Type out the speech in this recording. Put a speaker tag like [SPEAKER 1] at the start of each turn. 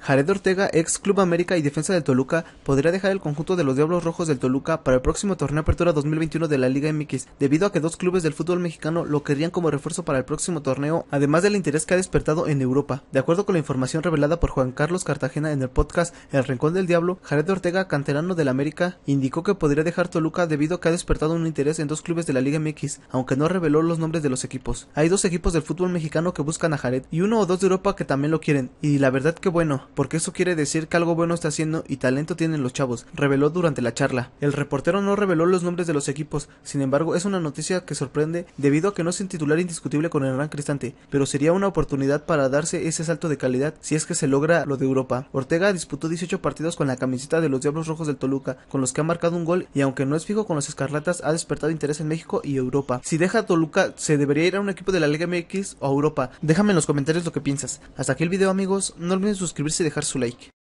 [SPEAKER 1] Jared Ortega, ex Club América y defensa del Toluca, podría dejar el conjunto de los Diablos Rojos del Toluca para el próximo torneo Apertura 2021 de la Liga MX, debido a que dos clubes del fútbol mexicano lo querrían como refuerzo para el próximo torneo, además del interés que ha despertado en Europa. De acuerdo con la información revelada por Juan Carlos Cartagena en el podcast El Rincón del Diablo, Jared Ortega, canterano del América, indicó que podría dejar Toluca debido a que ha despertado un interés en dos clubes de la Liga MX, aunque no reveló los nombres de los equipos. Hay dos equipos del fútbol mexicano que buscan a Jared y uno o dos de Europa que también lo quieren, y la verdad que bueno, porque eso quiere decir que algo bueno está haciendo y talento tienen los chavos, reveló durante la charla. El reportero no reveló los nombres de los equipos, sin embargo es una noticia que sorprende debido a que no es un titular indiscutible con el gran Cristante, pero sería una oportunidad para darse ese salto de calidad si es que se logra lo de Europa. Ortega disputó 18 partidos con la camiseta de los Diablos Rojos del Toluca, con los que ha marcado un gol y aunque no es fijo con los Escarlatas, ha despertado interés en México y Europa. Si deja a Toluca, ¿se debería ir a un equipo de la Liga MX o a Europa? Déjame en los comentarios lo que piensas. Hasta aquí el video amigos,
[SPEAKER 2] no olviden suscribirse suscribirse y dejar su like.